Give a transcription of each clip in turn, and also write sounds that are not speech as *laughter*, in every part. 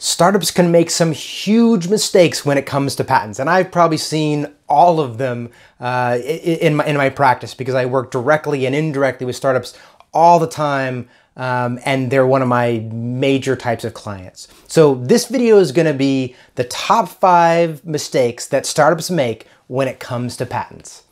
startups can make some huge mistakes when it comes to patents, and I've probably seen all of them uh, in, my, in my practice because I work directly and indirectly with startups all the time, um, and they're one of my major types of clients. So this video is gonna be the top five mistakes that startups make when it comes to patents.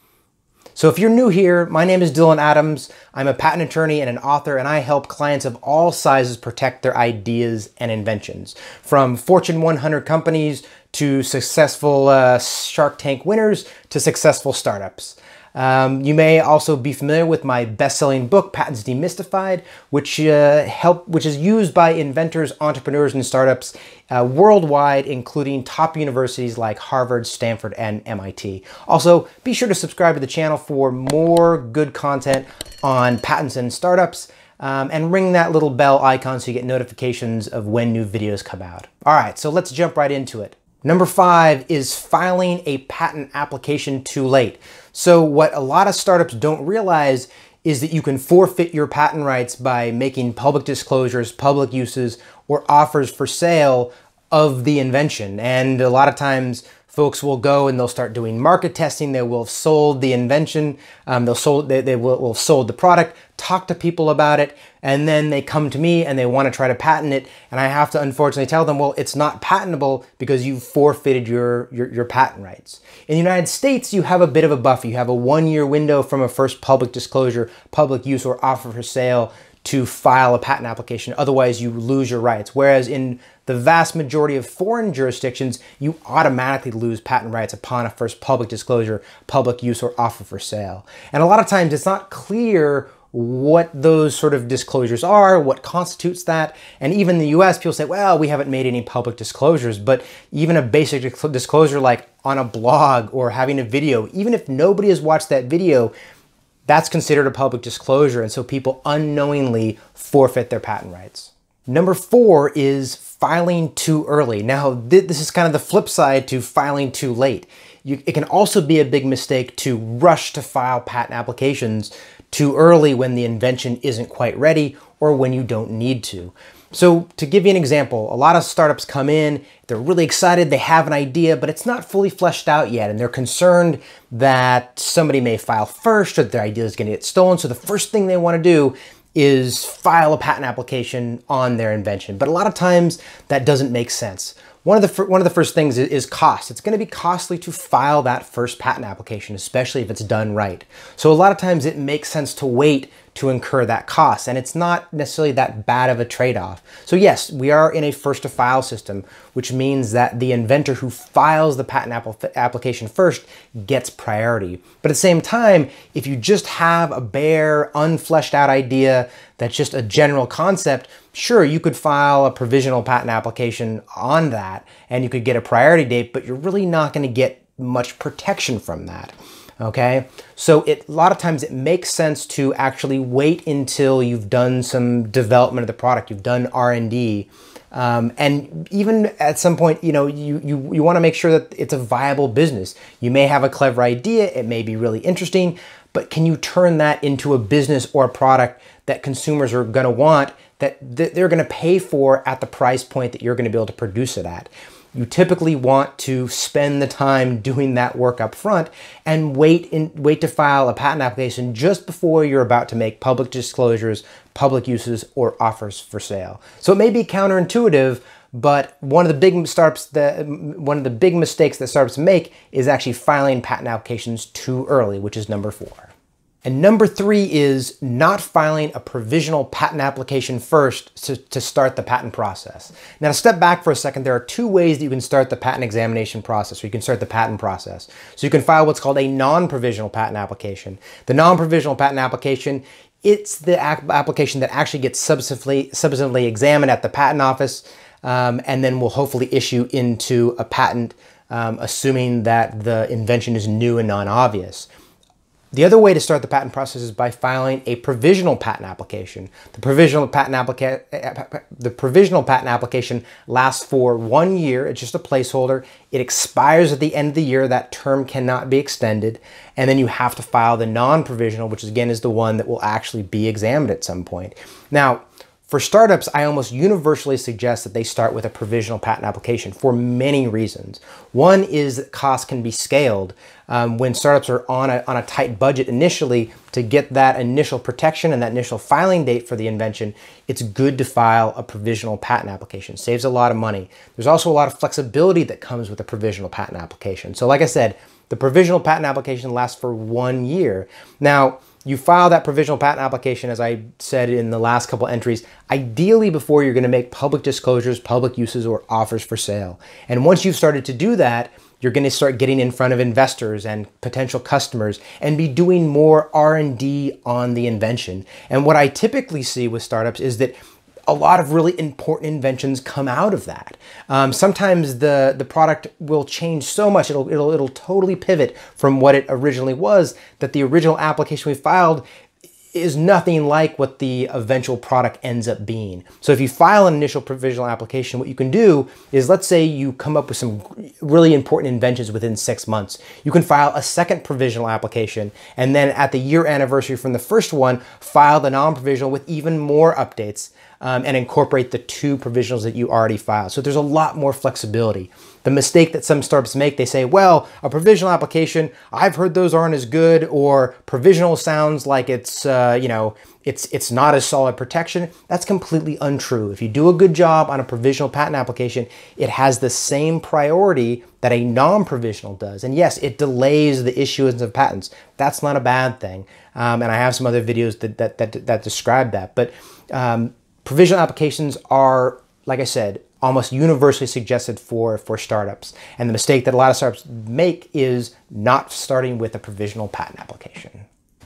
So if you're new here, my name is Dylan Adams. I'm a patent attorney and an author, and I help clients of all sizes protect their ideas and inventions. From Fortune 100 companies to successful uh, Shark Tank winners to successful startups. Um, you may also be familiar with my best-selling book, Patents Demystified, which uh, help, which is used by inventors, entrepreneurs, and startups uh, worldwide, including top universities like Harvard, Stanford, and MIT. Also, be sure to subscribe to the channel for more good content on patents and startups, um, and ring that little bell icon so you get notifications of when new videos come out. All right, so let's jump right into it. Number five is filing a patent application too late. So what a lot of startups don't realize is that you can forfeit your patent rights by making public disclosures, public uses, or offers for sale of the invention. And a lot of times folks will go and they'll start doing market testing. They will have sold the invention. Um, they'll sold, they, they will, will have sold the product, talk to people about it, and then they come to me and they want to try to patent it. And I have to unfortunately tell them, well, it's not patentable because you forfeited your, your, your patent rights. In the United States, you have a bit of a buffer. You have a one year window from a first public disclosure, public use, or offer for sale to file a patent application. Otherwise, you lose your rights. Whereas in the vast majority of foreign jurisdictions, you automatically lose patent rights upon a first public disclosure, public use, or offer for sale. And a lot of times it's not clear what those sort of disclosures are, what constitutes that. And even in the US, people say, well, we haven't made any public disclosures. But even a basic disclosure like on a blog or having a video, even if nobody has watched that video, that's considered a public disclosure, and so people unknowingly forfeit their patent rights. Number four is filing too early. Now, th this is kind of the flip side to filing too late. You, it can also be a big mistake to rush to file patent applications too early when the invention isn't quite ready or when you don't need to. So to give you an example, a lot of startups come in, they're really excited, they have an idea, but it's not fully fleshed out yet, and they're concerned that somebody may file first or their idea is gonna get stolen. So the first thing they wanna do is file a patent application on their invention. But a lot of times that doesn't make sense. One of the one of the first things is, cost. It's going to be costly to file that first patent application, especially if it's done right. So a lot of times it makes sense to wait to incur that cost. And it's not necessarily that bad of a trade-off. So yes, we are in a first to file system, which means that the inventor who files the patent app application first gets priority. But at the same time, if you just have a bare, unfleshed out idea that's just a general concept, sure, you could file a provisional patent application on that and you could get a priority date, but you're really not gonna get much protection from that okay? So it, a lot of times it makes sense to actually wait until you've done some development of the product, you've done R&D, um, and even at some point, you know, you, you, you wanna make sure that it's a viable business. You may have a clever idea, it may be really interesting, but can you turn that into a business or a product that consumers are gonna want that they're gonna pay for at the price point that you're gonna be able to produce it at? you typically want to spend the time doing that work up front and wait in, wait to file a patent application just before you're about to make public disclosures, public uses, or offers for sale. So it may be counterintuitive, but one of the big startups that one of the big mistakes that startups make is actually filing patent applications too early, which is number four. And number three is not filing a provisional patent application first to, to, start the patent process. Now to step back for a second, there are two ways that you can start the patent examination process, or you can start the patent process. So you can file what's called a non-provisional patent application. The non-provisional patent application, it's the application that actually gets subsequently substantively examined at the patent office, um, and then will hopefully issue into a patent um, assuming that the invention is new and non-obvious. The other way to start the patent process is by filing a provisional patent application. The provisional patent, applica the provisional patent application lasts for one year. It's just a placeholder. It expires at the end of the year. That term cannot be extended. And then you have to file the non-provisional, which again is the one that will actually be examined at some point. Now, for startups, I almost universally suggest that they start with a provisional patent application for many reasons. One is that costs can be scaled. Um, when startups are on a, on a tight budget initially, to get that initial protection and that initial filing date for the invention, it's good to file a provisional patent application. saves a lot of money. There's also a lot of flexibility that comes with a provisional patent application. So like I said, the provisional patent application lasts for one year. Now, you file that provisional patent application, as I said in the last couple entries, ideally before you're gonna make public disclosures, public uses, or offers for sale. And once you've started to do that, you're going to start getting in front of investors and potential customers and be doing more r&d on the invention and what i typically see with startups is that a lot of really important inventions come out of that. Um, sometimes the, the product will change so much, it'll, it'll, it'll totally pivot from what it originally was, that the original application we filed is nothing like what the eventual product ends up being. So if you file an initial provisional application, what you can do is let's say you come up with some really important inventions within six months. You can file a second provisional application and then at the year anniversary from the first one, file the non-provisional with even more updates um, and incorporate the two provisionals that you already filed. So there's a lot more flexibility. The mistake that some startups make, they say, well, a provisional application, I've heard those aren't as good, or provisional sounds like it's, uh, you know, it's, it's not as solid protection. That's completely untrue. If you do a good job on a provisional patent application, it has the same priority that a non-provisional does. And yes, it delays the issuance of patents. That's not a bad thing. Um, and I have some other videos that, that, that, that describe that. But um, Provisional applications are, like I said, almost universally suggested for, for startups. And the mistake that a lot of startups make is not starting with a provisional patent application.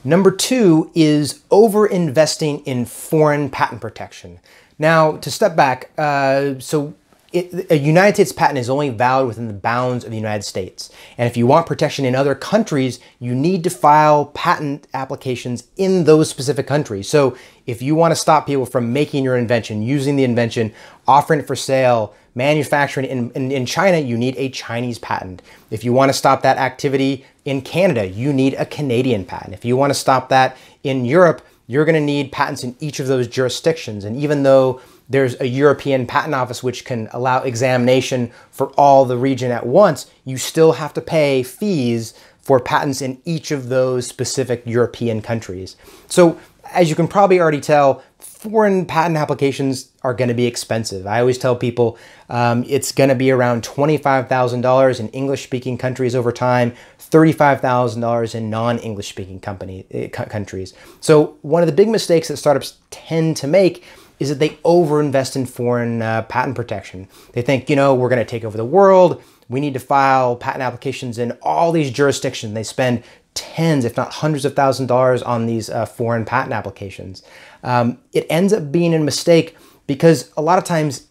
Number two is over investing in foreign patent protection. Now, to step back, uh, so it, a United States patent is only valid within the bounds of the United States. And if you want protection in other countries, you need to file patent applications in those specific countries. So if you want to stop people from making your invention, using the invention, offering it for sale, manufacturing in, in, in, China, you need a Chinese patent. If you want to stop that activity in Canada, you need a Canadian patent. If you want to stop that in Europe, you're going to need patents in each of those jurisdictions. And even though there's a European patent office which can allow examination for all the region at once, you still have to pay fees for patents in each of those specific European countries. So as you can probably already tell, foreign patent applications are going to be expensive. I always tell people um, it's going to be around $25,000 in English speaking countries over time, $35,000 in non English speaking company, uh, countries. So, one of the big mistakes that startups tend to make is that they overinvest in foreign uh, patent protection. They think, you know, we're going to take over the world. We need to file patent applications in all these jurisdictions. They spend tens, if not hundreds of thousand dollars on these uh, foreign patent applications. Um, it ends up being a mistake because a lot of times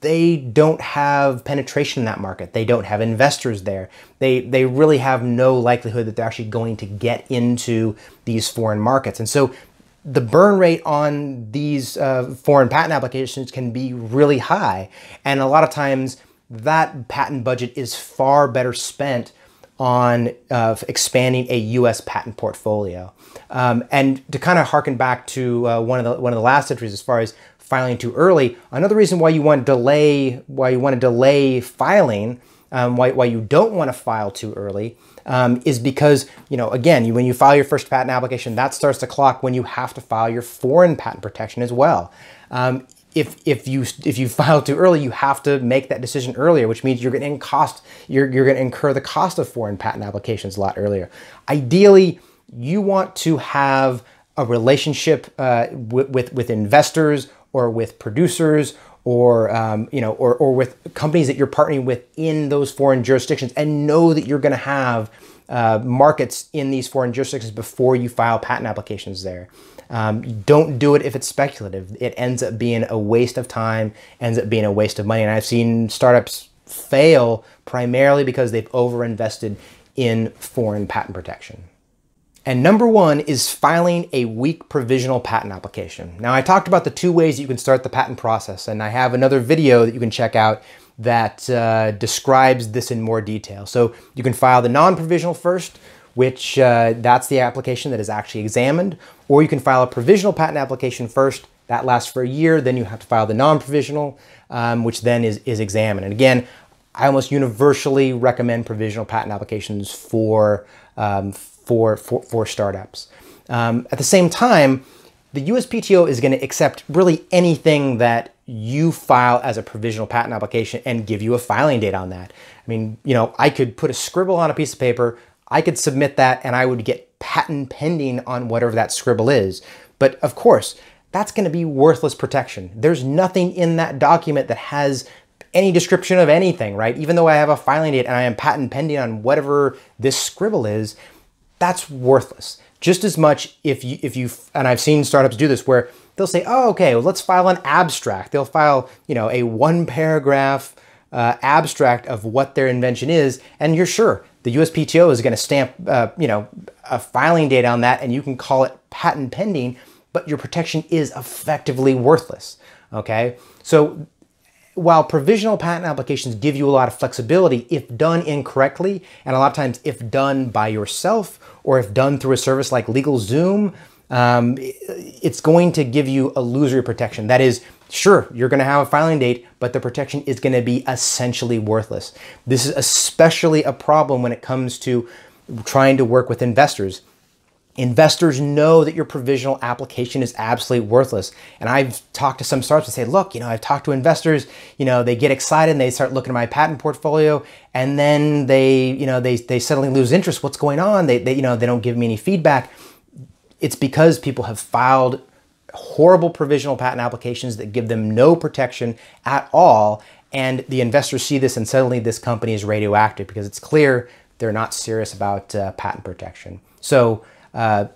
they don't have penetration in that market. They don't have investors there. They, they really have no likelihood that they're actually going to get into these foreign markets. And so the burn rate on these uh, foreign patent applications can be really high. And a lot of times that patent budget is far better spent on uh, expanding a U.S. patent portfolio. Um, and to kind of harken back to uh, one of the one of the last entries as far as filing too early, another reason why you want to delay why you want to delay filing, um, why, why you don't want to file too early um, is because, you know, again, when you file your first patent application, that starts the clock when you have to file your foreign patent protection as well. Um, if, if you if you *laughs* file too early, you have to make that decision earlier, which means you're going to cost you're, you're going to incur the cost of foreign patent applications a lot earlier. Ideally, you want to have a relationship uh, with with investors or with producers or um, you know, or, or with companies that you're partnering with in those foreign jurisdictions, and know that you're going to have uh, markets in these foreign jurisdictions before you file patent applications there. Um, don't do it if it's speculative. It ends up being a waste of time, ends up being a waste of money. And I've seen startups fail primarily because they've overinvested in foreign patent protection. And number one is filing a weak provisional patent application. Now I talked about the two ways that you can start the patent process and I have another video that you can check out that uh, describes this in more detail. So you can file the non-provisional first, which uh, that's the application that is actually examined, or you can file a provisional patent application first, that lasts for a year, then you have to file the non-provisional, um, which then is, is examined. And again, I almost universally recommend provisional patent applications for, um, for, for, for startups. Um, at the same time, the USPTO is going to accept really anything that you file as a provisional patent application and give you a filing date on that. I mean, you know, I could put a scribble on a piece of paper, I could submit that, and I would get patent pending on whatever that scribble is. But of course, that's going to be worthless protection. There's nothing in that document that has any description of anything, right? Even though I have a filing date and I am patent pending on whatever this scribble is, that's worthless. Just as much if you, if you, and I've seen startups do this where they'll say, oh, okay, well, let's file an abstract. They'll file, you know, a one paragraph uh, abstract of what their invention is. And you're sure the USPTO is going to stamp, uh, you know, a filing date on that and you can call it patent pending, but your protection is effectively worthless. Okay. So while provisional patent applications give you a lot of flexibility, if done incorrectly, and a lot of times if done by yourself or if done through a service like LegalZoom, um, it's going to give you illusory protection. That is, sure, you're going to have a filing date, but the protection is going to be essentially worthless. This is especially a problem when it comes to trying to work with investors. Investors know that your provisional application is absolutely worthless. And I've talked to some startups and say, look, you know, I've talked to investors, you know, they get excited and they start looking at my patent portfolio and then they, you know, they, they suddenly lose interest. What's going on? They, they, you know, they don't give me any feedback. It's because people have filed horrible provisional patent applications that give them no protection at all. And the investors see this and suddenly this company is radioactive because it's clear they're not serious about uh, patent protection. So uh,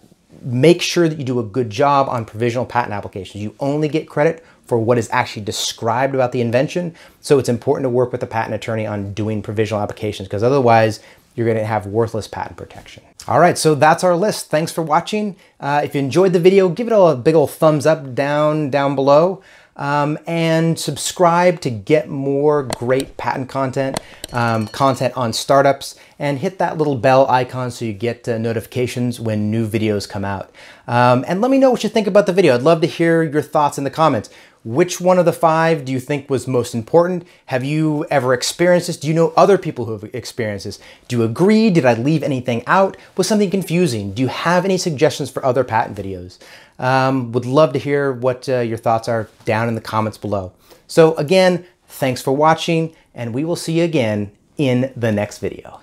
make sure that you do a good job on provisional patent applications. You only get credit for what is actually described about the invention. So it's important to work with a patent attorney on doing provisional applications because otherwise you're gonna have worthless patent protection. All right, so that's our list. Thanks for watching. Uh, if you enjoyed the video, give it a big old thumbs up down, down below um, and subscribe to get more great patent content, um, content on startups, and hit that little bell icon so you get uh, notifications when new videos come out. Um, and let me know what you think about the video. I'd love to hear your thoughts in the comments. Which one of the five do you think was most important? Have you ever experienced this? Do you know other people who have experienced this? Do you agree? Did I leave anything out? Was something confusing? Do you have any suggestions for other patent videos? Um, would love to hear what uh, your thoughts are down in the comments below. So again, thanks for watching and we will see you again in the next video.